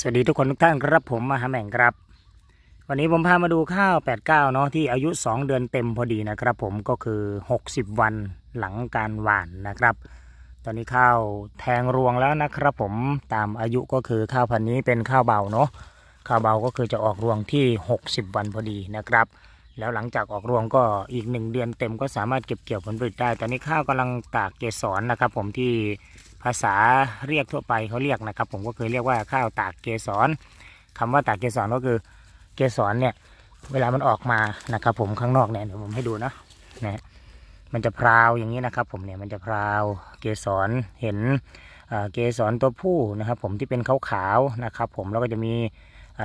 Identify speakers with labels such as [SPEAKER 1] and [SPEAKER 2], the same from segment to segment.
[SPEAKER 1] สวัสดีทุกคนทุกท่านครับผมมหาแม่งครับ วันนี้ผมพามาดูข้าว 89เนาะที่อายุ2เดือนเต็มพอดีนะครับ ผมก็คือ60วันหลังการหว่านนะครับ ตอนนี้ข้าวแทงรวงแล้วนะครับ ผมตามอายุก็คือข้าวพันนี้เป็นข้าวเบาเนาะข้าวเบาก็คือจะออกรวงที่ 60 วันพอดีนะครับ แล้วหลังจากออกรวงก็อีก 1 เดือนเต็มก็สามารถเก็บเกี่ยวผลผลิตได้ตอนนี้ข้าวกำลังตากเกสรนะครับ ผมที่ภาษาเรียกทั่วไปเขาเรียกนะครับ ผมก็เคยเรียกว่าข้าวตากเกสรคำว่าตากเกสรก็คือเกสรเนี่ย เวลามันออกมานะครับ ผมข้างนอกเนี่ยเดี๋ยวผมให้ดูนะนะมันจะพราวอย่างนี้นะครับ ผมเนี่ยมันจะพราวเกสรเห็นเกสรตัวผู้นะครับ ผมที่เป็นขาวๆนะครับ ผมแล้วก็จะมี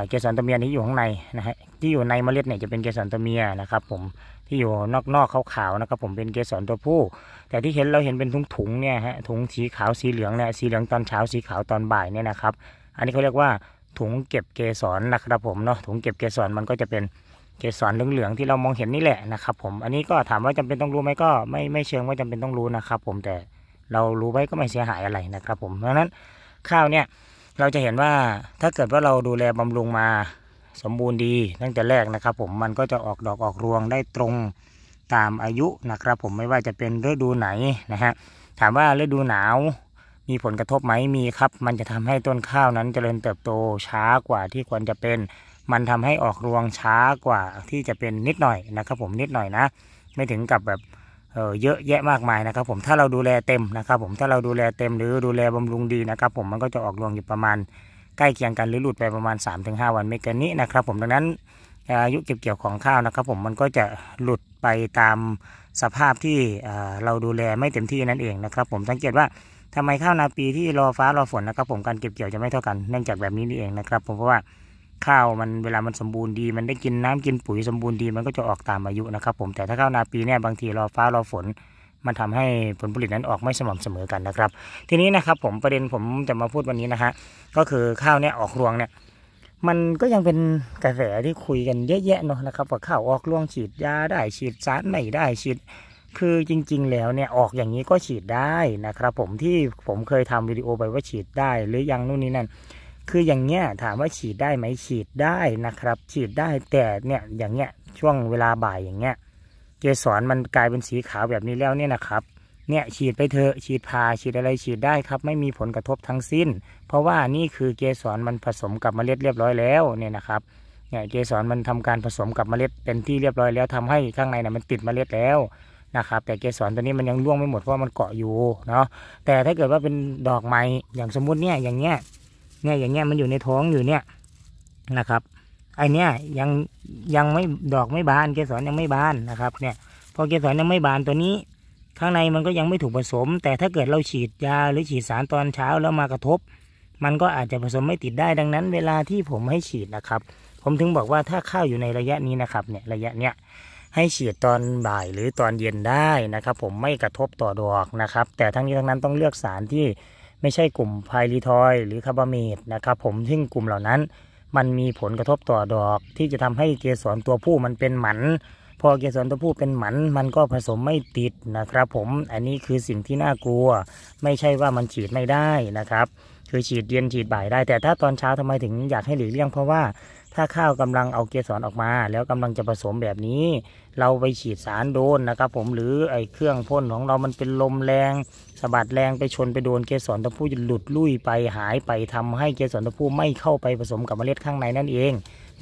[SPEAKER 1] เกสรตัวเมียนี้อยู่ข้างในนะฮะที่อยู่ในเมล็ดเนี่ยจะเป็นเกสรตัวเมียนะครับ ผมที่อยู่นอกๆขาวๆนะครับผมเป็นเกสรตัวผู้ แต่ที่เห็นเราเห็นเป็นถุงๆเนี่ยฮะถุงสีขาวสีเหลืองเนี่ยสีเหลืองตอนเช้าสีขาวตอนบ่ายเนี่ยนะครับ อันนี้เขาเรียกว่าถุงเก็บเกสรนะครับผมเนาะถุงเก็บเกสรมันก็จะเป็นเกสรเหลืองๆที่เรามองเห็นนี่แหละนะครับ ผมอันนี้ก็ถามว่าจำเป็นต้องรู้ไหมก็ไม่ไม่เชิงว่าจำเป็นต้องรู้นะครับ ผมแต่เรารู้ไว้ก็ไม่เสียหายอะไรนะครับผมเพราะนั้นข้าวเนี่ยเราจะเห็นว่าถ้าเกิดว่าเราดูแลบำรุงมาสมบูรณ์ดีตั้งแต่แรกนะครับ ผมมันก็จะออกดอกออกรวงได้ตรงตามอายุนะครับ ผมไม่ว่าจะเป็นฤดูไหนนะฮะถามว่าฤดูหนาว มีผลกระทบไหมมีครับ มันจะทำให้ต้นข้าวนั้นจเจริญเติบโตช้ากว่าที่ควรจะเป็น มันทำให้ออกรวงช้ากว่า ที่จะเป็นนิดหน่อยนะครับ ผมนิดหน่อยนะ ไม่ถึงกับแบบเยอะแยะมากมายนะครับผมถ้าเราดูแลเต็มนะครับผมถ้าเราดูแลเต็ม หรือดูแลบำรุงดีนะครับ ผมมันก็จะออกรวงอยู่ประมาณใกล้เคียงกันหรือหลุดไปประมาณ 3-5 วันไม่เกินนี้นะครับผมดังนั้นอายุเก็บเกี่ยวของข้าวนะครับผมมันก็จะหลุดไปตามสภาพที่เราดูแลไม่เต็มที่นั่นเองนะครับผม สังเกตว่าทำไมข้าวนาปีที่รอฟ้ารอฝนนะครับผมการเก็บเกี่ยวจะไม่เท่ากันเนื่องจากแบบนี้นี่เองนะครับผมเพราะว่าข้าวมันเวลามันสมบูรณ์ดี มันได้กินน้ำกินปุ๋ยสมบูรณ์ดีมันก็จะออกตามอายุนะครับ ผมแต่ถ้าข้าวนาปีเนี่ยบางทีรอฟ้ารอฝน มันทำให้ผลผลิตนั้นออกไม่สม่ำเสมอกันนะครับ ทีนี้นะครับผมประเด็นผมจะมาพูดวันนี้นะฮะก็คือข้าวเนี่ยออกรวงเนี่ยมันก็ยังเป็นกระแสที่คุยกันเยอะแยะเนาะนะครับว่าข้าวออกรวงฉีดยาได้ฉีดสารไม่ได้ฉีด คือจริงๆ แล้วเนี่ยออกอย่างนี้ก็ฉีดได้นะครับ ผมที่ผมเคยทำวิดีโอไปว่าฉีดได้ หรือยังนู่นนี่นั่นคืออย่างเงี้ยถามว่าฉีดได้ไหมฉีดได้นะครับ ฉีดได้แต่เนี่ยอย่างเงี้ยช่วงเวลาบ่ายอย่างเงี้ยเกสรมันกลายเป็นสีขาวแบบนี้แล้วเนี่ยนะครับเนี่ยฉีดไปเถอะฉีดพาฉีดอะไรฉีดได้ครับไม่มีผลกระทบทั้งสิ้น เพราะว่านี่คือเกสรมันผสมกับเมล็ดเรียบร้อยแล้วเนี่ยนะครับเนี่ยเกสรมันทำการผสมกับเมล็ดเป็นที่เรียบร้อยแล้วทำให้ข้างในน่ยมันติดเมล็ดแล้วนะครับแต่เกสรตัวนี้มันยังร่วงไม่หมดเพราะมันเกาะอยู่เนาะแต่ถ้าเกิดว่าเป็นดอกไม้อย่างสมมุติเนี่ยอย่างเงี้ยเนี่ยอย่างเงี้ยมันอยู่ในท้องอยู่เนี่ยนะครับไอเนี้ยยังยังไม่ดอกไม่บานเกสรยังไม่บานนะครับ เนี่ย พอเกสรยังไม่บานตัวนี้ ข้างในมันก็ยังไม่ถูกผสม แต่ถ้าเกิดเราฉีดยาหรือฉีดสารตอนเช้าแล้วมากระทบ มันก็อาจจะผสมไม่ติดได้ดังนั้น เวลาที่ผมให้ฉีดนะครับ ผมถึงบอกว่าถ้าข้าวอยู่ในระยะนี้นะครับ เนี่ย ระยะเนี้ยให้ฉีดตอนบ่ายหรือตอนเย็นได้นะครับ ผมไม่กระทบต่อดอกนะครับ แต่ทั้งนี้ทั้งนั้นต้องเลือกสารที่ไม่ใช่กลุ่มไพลีทอยหรือคาร์บาเมตนะครับผมซึ่งกลุ่มเหล่านั้น มันมีผลกระทบต่อดอกที่จะทำให้เกสรตัวผู้มันเป็นหมันพอเกสรตัวผู้เป็นหมันมันก็ผสมไม่ติดนะครับผมอันนี้คือสิ่งที่น่ากลัว ไม่ใช่ว่ามันฉีดไม่ได้นะครับคือฉีดเย็นฉีดบ่ายได้แต่ถ้าตอนเช้าทำไมถึงอยากให้หลีกเลี่ยงเพราะว่าถ้าข้าวกำลังเอาเกสรออกมา แล้วกำลังจะผสมแบบนี้ เราไปฉีดสารโดนนะครับ ผมหรือไอเครื่องพ่นของเรามันเป็นลมแรงสะบัดแรงไปชนไปโดนเกสรตะพูจะหลุดลุ่ยไปหายไปทำให้เกสรตะพูไม่เข้าไปผสมกับเมล็ดข้างในนั่นเอง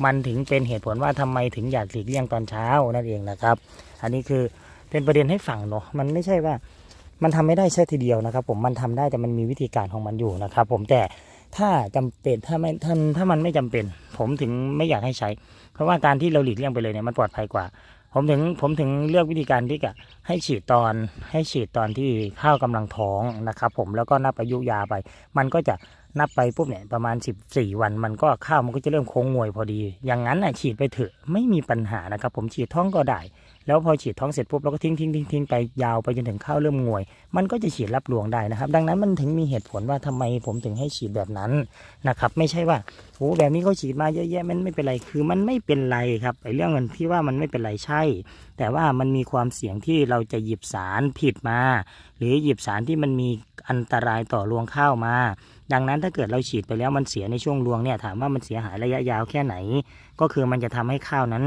[SPEAKER 1] มันถึงเป็นเหตุผลว่าทำไมถึงอยากหลีกเลี่ยงตอนเช้านั่นเองนะครับ อันนี้คือเป็นประเด็นให้ฟังเนาะมันไม่ใช่ว่ามันทำไม่ได้ใช่ทีเดียวนะครับ ผมมันทำได้แต่มันมีวิธีการของมันอยู่นะครับ ผมแต่ถ้าจำเป็นถ้าไม่ถ้าถ้ามันไม่จำเป็นผมถึงไม่อยากให้ใช้ เพราะว่าการที่เราหลีกเลี่ยงไปเลยเนี่ยมันปลอดภัยกว่า ผมถึงผมถึงเลือกวิธีการที่จะให้ฉีดตอนให้ฉีดตอนที่ข้าวกำลังท้องนะครับผมแล้วก็นับอายุยาไป มันก็จะนับไปปุ๊บเนี่ยประมาณ 14 วันมันก็ข้าวมันก็จะเริ่มโค้งงวยพอดี อย่างนั้นอ่ะฉีดไปเถอะไม่มีปัญหานะครับ ผมฉีดท้องก็ได้แล้วพอฉีดท้องเสร็จปุ๊บเราก็ทิ้งทิ้งทิ้งทิ้งไปยาวไปจนถึงข้าวเริ่มงวย มันก็จะฉีดรับรวงได้นะครับ ดังนั้นมันถึงมีเหตุผลว่าทำไมผมถึงให้ฉีดแบบนั้นนะครับ ไม่ใช่ว่าโอ้แบบนี้เขาฉีดมาเยอะแยะมันไม่เป็นไรคือ มันไม่เป็นไรครับไอ้เรื่องเงินที่ว่ามันไม่เป็นไรใช่ แต่ว่ามันมีความเสี่ยงที่เราจะหยิบสารผิดมา หรือหยิบสารที่มันมีอันตรายต่อรวงข้าวมา ดังนั้นถ้าเกิดเราฉีดไปแล้วมันเสียในช่วงรวงเนี่ยถามว่ามันเสียหายระยะยาวแค่ไหน ก็คือมันจะทำให้ข้าวนั้น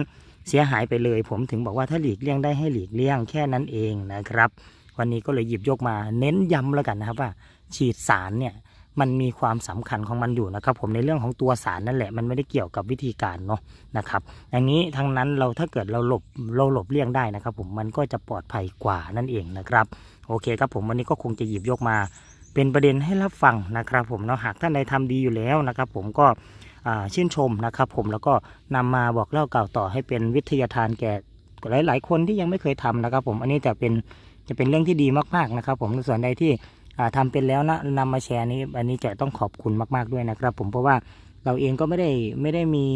[SPEAKER 1] เสียหายไปเลย ผมถึงบอกว่าถ้าหลีกเลี่ยงได้ให้หลีกเลี่ยงแค่นั้นเองนะครับ วันนี้ก็เลยหยิบยกมา เน้นย้ำแล้วกันนะครับว่า ฉีดสารเนี่ยมันมีความสำคัญของมันอยู่นะครับ ผมในเรื่องของตัวสารนั่นแหละมันไม่ได้เกี่ยวกับวิธีการเนาะนะครับ อย่างนี้ทั้งนั้นเราถ้าเกิดเราหลบเราหลบเลี่ยงได้นะครับ ผมมันก็จะปลอดภัยกว่านั่นเองนะครับ โอเคครับผมวันนี้ก็คงจะหยิบยกมา เป็นประเด็นให้รับฟังนะครับ ผมเนาะหากท่านใดทำดีอยู่แล้วนะครับ ผมก็ชื่นชมนะครับ ผมแล้วก็นำมาบอกเล่าเก่าต่อให้เป็นวิทยาทาน แก่หลายๆคนที่ยังไม่เคยทำนะครับ ผมอันนี้จะเป็นจะเป็นเรื่องที่ดีมาก ๆนะครับ ผมส่วนใดที่ทำเป็นแล้วนะนำมาแชร์นี้ อันนี้จะต้องขอบคุณมากๆด้วยนะครับ ผมเพราะว่าเราเองก็ไม่ได้ไม่ได้มี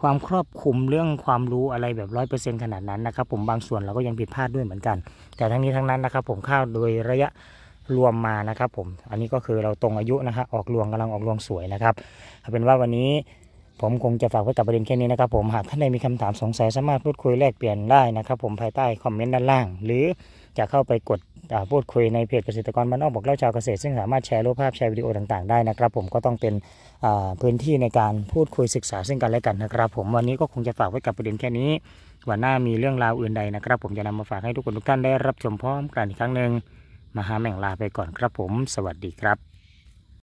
[SPEAKER 1] ความครอบคลุมเรื่องความรู้อะไรแบบร้อยเปอร์เซ็นขนาดนั้นนะครับ ผมบางส่วนเราก็ยังผิดพลาดด้วยเหมือนกันแต่ทั้งนี้ทั้งนั้นนะครับ ผมข้าวโดยระยะรวมมานะครับผมอันนี้ก็คือเราตรงอายุนะฮะออกรวงกำลังออกรวงสวยนะครับเอาเป็นว่าวันนี้ผมคงจะฝากไว้กับประเด็นแค่นี้นะครับผมหากท่านใดมีคำถามสงสัยสามารถพูดคุยแลกเปลี่ยนได้นะครับ ผมภายใต้คอมเมนต์ด้านล่าง หรือจะเข้าไปกดพูดคุยในเพจเกษตรกรมานนอกบอกเล่าชาวเกษตร ซึ่งสามารถแชร์รูปภาพแชร์วิดีโอต่างๆได้นะครับ ผมก็ต้องเป็นพื้นที่ในการพูดคุยศึกษาซึ่งกันและกันนะครับผมวันนี้ก็คงจะฝากไว้กับประเด็นแค่นี้วันหน้ามีเรื่องราวอื่นใดนะครับ ผมจะนำมาฝากให้ทุกคนทุกท่านได้รับชมพร้อมกันอีกครั้งหนึ่งมหาแมงลาไปก่อนครับผมสวัสดีครับ